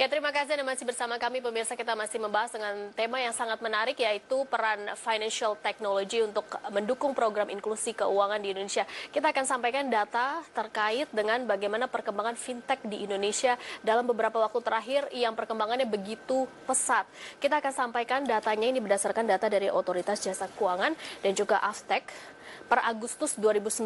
Ya terima kasih Anda masih bersama kami pemirsa kita masih membahas dengan tema yang sangat menarik yaitu peran financial technology untuk mendukung program inklusi keuangan di Indonesia. Kita akan sampaikan data terkait dengan bagaimana perkembangan fintech di Indonesia dalam beberapa waktu terakhir yang perkembangannya begitu pesat. Kita akan sampaikan datanya ini berdasarkan data dari Otoritas Jasa Keuangan dan juga Aftek per Agustus 2019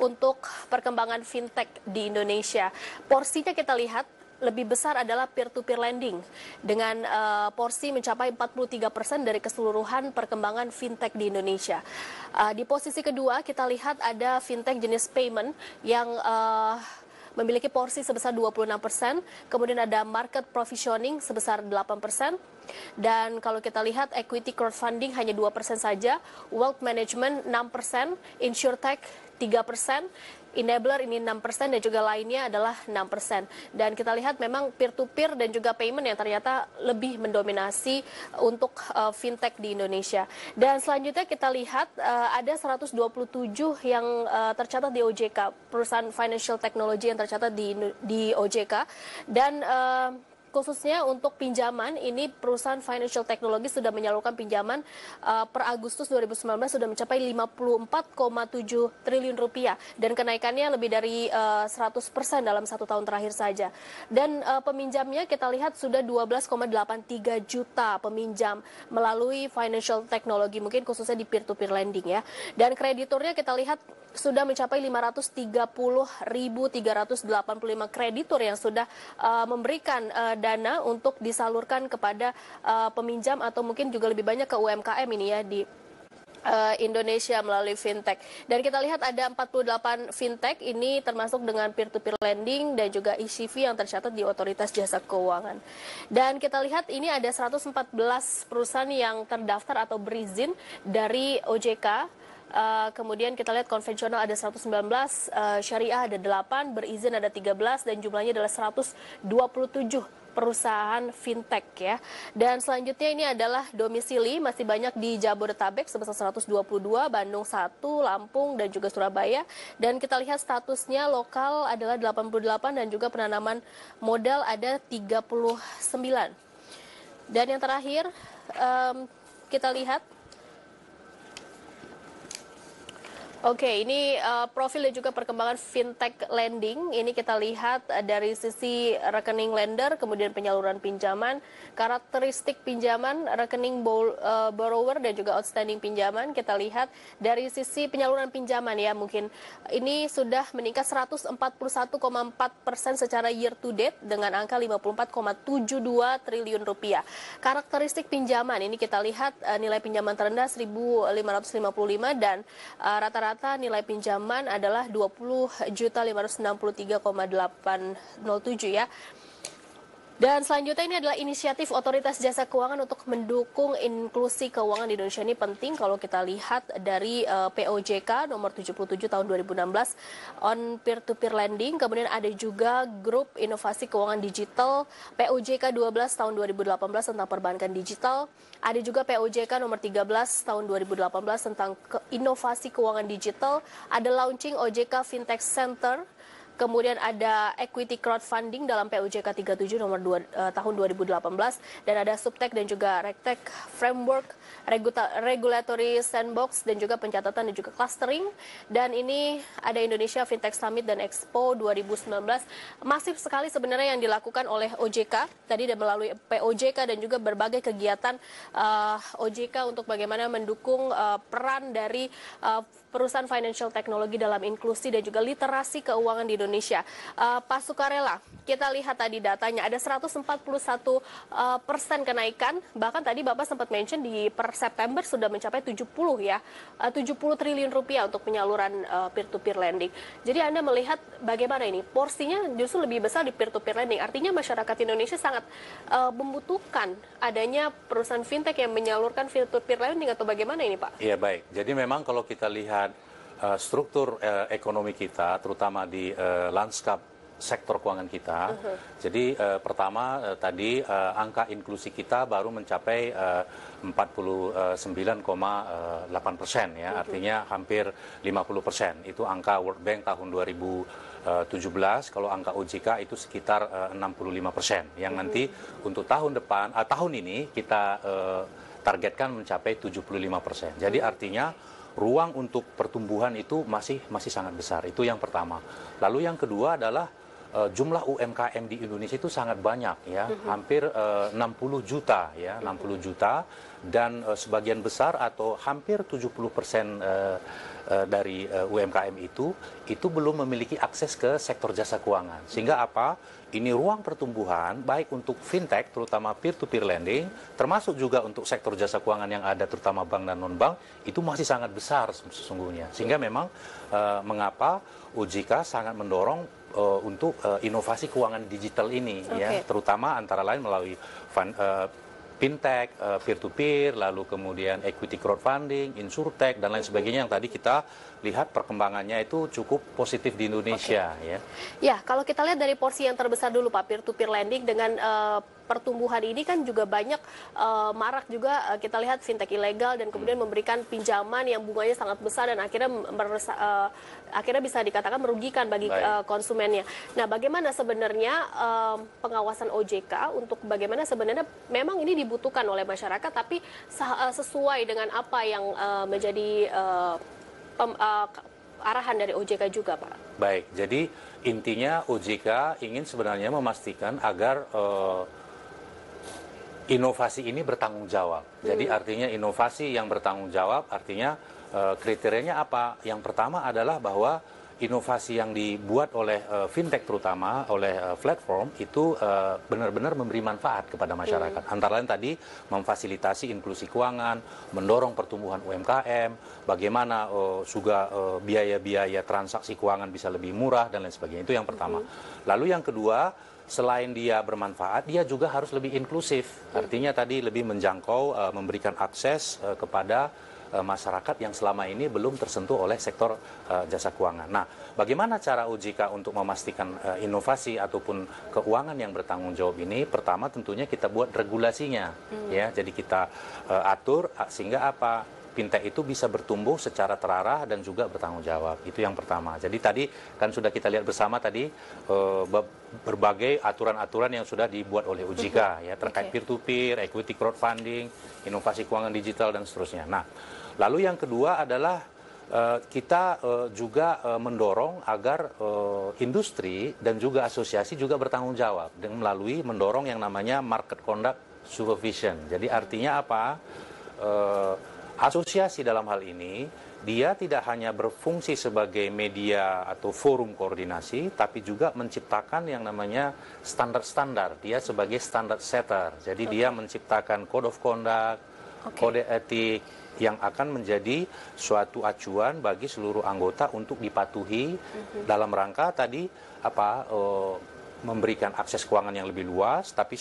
untuk perkembangan fintech di Indonesia. Porsinya kita lihat lebih besar adalah peer-to-peer lending dengan uh, porsi mencapai 43 persen dari keseluruhan perkembangan fintech di Indonesia. Uh, di posisi kedua kita lihat ada fintech jenis payment yang uh, memiliki porsi sebesar 26 persen, kemudian ada market provisioning sebesar 8 persen, dan kalau kita lihat equity crowdfunding hanya 2 persen saja, wealth management 6 persen, insurtech 3 persen, enabler ini 6 persen dan juga lainnya adalah 6 persen. Dan kita lihat memang peer-to-peer -peer dan juga payment yang ternyata lebih mendominasi untuk uh, fintech di Indonesia. Dan selanjutnya kita lihat uh, ada 127 yang uh, tercatat di OJK, perusahaan financial technology yang tercatat di, di OJK. Dan uh, khususnya untuk pinjaman ini perusahaan financial technology sudah menyalurkan pinjaman uh, per Agustus 2019 sudah mencapai 54,7 triliun rupiah dan kenaikannya lebih dari uh, eh, 100% dalam satu tahun terakhir saja. Dan uh, peminjamnya kita lihat sudah 12,83 juta peminjam melalui financial technology mungkin khususnya di peer to peer lending ya. Dan krediturnya kita lihat sudah mencapai 530.385 kreditur yang sudah uh, memberikan uh, dana untuk disalurkan kepada uh, peminjam atau mungkin juga lebih banyak ke UMKM ini ya di eh, Indonesia melalui fintech. Dan kita lihat ada 48 fintech ini termasuk dengan peer-to-peer -peer lending dan juga ICV e yang tercatat di Otoritas Jasa Keuangan. Dan kita lihat ini ada 114 perusahaan yang terdaftar atau berizin dari OJK Uh, eh, kemudian kita lihat konvensional ada 119, uh, syariah ada 8, berizin ada 13 dan jumlahnya adalah 127 perusahaan fintech ya. Dan selanjutnya ini adalah domisili masih banyak di Jabodetabek sebesar 122, Bandung 1, Lampung dan juga Surabaya. Dan kita lihat statusnya lokal adalah 88 dan juga penanaman modal ada 39. Dan yang terakhir um, kita lihat Oke, ini uh, profil dan juga perkembangan fintech lending. Ini kita lihat uh, dari sisi rekening lender, kemudian penyaluran pinjaman, karakteristik pinjaman, rekening bol, uh, borrower dan juga outstanding pinjaman. Kita lihat dari sisi penyaluran pinjaman ya, mungkin ini sudah meningkat 141,4 persen secara year to date dengan angka 54,72 triliun rupiah. Karakteristik pinjaman ini kita lihat uh, nilai pinjaman terendah 1.555 dan rata-rata uh, rata -rata rata rata nilai pinjaman adalah 20.563,807 ya. Dan selanjutnya ini adalah inisiatif Otoritas Jasa Keuangan untuk mendukung inklusi keuangan di Indonesia ini penting kalau kita lihat dari uh, eh, POJK nomor 77 tahun 2016 on peer-to-peer -peer lending. Kemudian ada juga Grup Inovasi Keuangan Digital POJK 12 tahun 2018 tentang perbankan digital. Ada juga POJK nomor 13 tahun 2018 tentang ke inovasi keuangan digital. Ada launching OJK Fintech Center Kemudian ada equity crowdfunding dalam PUJK 37 nomor 2 eh, tahun 2018 dan ada subtek dan juga regtek framework regulatory sandbox dan juga pencatatan dan juga clustering dan ini ada Indonesia Fintech Summit dan Expo 2019 masif sekali sebenarnya yang dilakukan oleh OJK tadi dan melalui POJK dan juga berbagai kegiatan uh, eh, OJK untuk bagaimana mendukung uh, peran dari uh, perusahaan financial technology dalam inklusi dan juga literasi keuangan di Indonesia Indonesia. Uh, Pak Sukarela, kita lihat tadi datanya ada 141 uh, eh, persen kenaikan. Bahkan tadi Bapak sempat mention di per September sudah mencapai 70 ya, eh, uh, 70 triliun rupiah untuk penyaluran peer-to-peer lending. Jadi Anda melihat bagaimana ini porsinya justru lebih besar di peer-to-peer lending. Artinya masyarakat Indonesia sangat uh, membutuhkan adanya perusahaan fintech yang menyalurkan peer-to-peer lending atau bagaimana ini Pak? Iya baik. Jadi memang kalau kita lihat uh, struktur uh, ekonomi kita, terutama di uh, lanskap sektor keuangan kita. Uh -huh. Jadi uh, pertama uh, tadi uh, angka inklusi kita baru mencapai uh, 49,8 persen ya, uh -huh. artinya hampir 50 persen. Itu angka World Bank tahun 2017. Kalau angka OJK itu sekitar uh, 65 persen. Yang uh -huh. nanti untuk tahun depan, uh, tahun ini kita uh, targetkan mencapai 75 persen. Jadi uh-huh. artinya ruang untuk pertumbuhan itu masih masih sangat besar. Itu yang pertama. Lalu yang kedua adalah uh, jumlah UMKM di Indonesia itu sangat banyak ya, mm-hmm. hampir eh, uh, 60 juta ya, mm-hmm. 60 juta dan uh, sebagian besar atau hampir 70 persen uh, uh, dari uh, UMKM itu itu belum memiliki akses ke sektor jasa keuangan mm-hmm. sehingga apa ini ruang pertumbuhan baik untuk fintech terutama peer-to-peer -peer lending termasuk juga untuk sektor jasa keuangan yang ada terutama bank dan non bank itu masih sangat besar sesungguhnya sehingga memang uh, mengapa OJK sangat mendorong uh, untuk uh, inovasi keuangan digital ini okay. ya terutama antara lain melalui fun, uh, fintech, uh, peer-to-peer, lalu kemudian equity crowdfunding, insurtech, dan lain sebagainya yang tadi kita lihat perkembangannya itu cukup positif di Indonesia. Okay. Ya. ya, kalau kita lihat dari porsi yang terbesar dulu Pak, peer-to-peer lending dengan uh, pertumbuhan ini kan juga banyak uh, marak juga uh, kita lihat fintech ilegal dan kemudian hmm. memberikan pinjaman yang bunganya sangat besar dan akhirnya meresa, uh, akhirnya bisa dikatakan merugikan bagi uh, konsumennya. Nah, bagaimana sebenarnya uh, pengawasan OJK untuk bagaimana sebenarnya memang ini dibutuhkan oleh masyarakat tapi sesuai dengan apa yang uh, menjadi uh, pem, uh, arahan dari OJK juga, Pak. Baik, jadi intinya OJK ingin sebenarnya memastikan agar uh, inovasi ini bertanggung jawab. Jadi iya. artinya inovasi yang bertanggung jawab artinya uh, kriterianya apa? Yang pertama adalah bahwa inovasi yang dibuat oleh uh, fintech terutama oleh uh, platform itu benar-benar memberi manfaat kepada iya. masyarakat. Hmm. Antara lain tadi memfasilitasi inklusi keuangan, mendorong pertumbuhan UMKM, bagaimana uh, juga biaya-biaya transaksi keuangan bisa lebih murah dan lain sebagainya. Itu yang pertama. Hmm. Lalu yang kedua selain dia bermanfaat, dia juga harus lebih inklusif. Iya. Artinya tadi lebih menjangkau, uh, memberikan akses uh, kepada uh, masyarakat yang selama ini belum tersentuh oleh sektor uh, jasa keuangan. Nah, bagaimana cara UJK untuk memastikan uh, inovasi ataupun keuangan yang bertanggung jawab ini? Pertama tentunya kita buat regulasinya, hmm. ya. Jadi kita uh, atur sehingga apa fintech itu bisa bertumbuh secara terarah dan juga bertanggung jawab. Itu yang pertama. Jadi tadi kan sudah kita lihat bersama tadi eh, berbagai aturan-aturan yang sudah dibuat oleh OJK mm-hmm. ya terkait peer-to-peer, equity crowdfunding, inovasi keuangan digital dan seterusnya. Nah, lalu yang kedua adalah eh, kita eh, juga mendorong agar industri dan juga asosiasi juga bertanggung jawab dengan melalui mendorong yang namanya market conduct supervision. Jadi artinya apa? Asosiasi dalam hal ini, dia tidak hanya berfungsi sebagai media atau forum koordinasi, tapi juga menciptakan yang namanya standar-standar. Dia sebagai standar setter. Jadi okay. dia menciptakan code of conduct, okay. kode etik yang akan menjadi suatu acuan bagi seluruh anggota untuk dipatuhi mm -hmm. dalam rangka tadi apa uh, memberikan akses keuangan yang lebih luas, tapi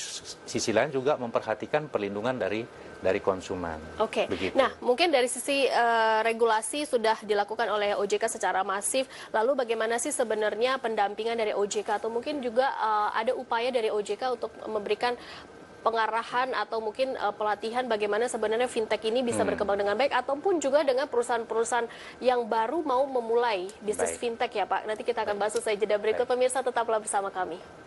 sisi lain juga memperhatikan perlindungan dari dari konsumen. Oke. Okay. Nah, mungkin dari sisi uh, regulasi sudah dilakukan oleh OJK secara masif. Lalu bagaimana sih sebenarnya pendampingan dari OJK atau mungkin juga uh, ada upaya dari OJK untuk memberikan pengarahan atau mungkin uh, pelatihan bagaimana sebenarnya fintech ini bisa hmm. berkembang dengan baik ataupun juga dengan perusahaan-perusahaan yang baru mau memulai bisnis baik. fintech ya Pak. Nanti kita akan bahas usai jeda berikut pemirsa tetaplah bersama kami.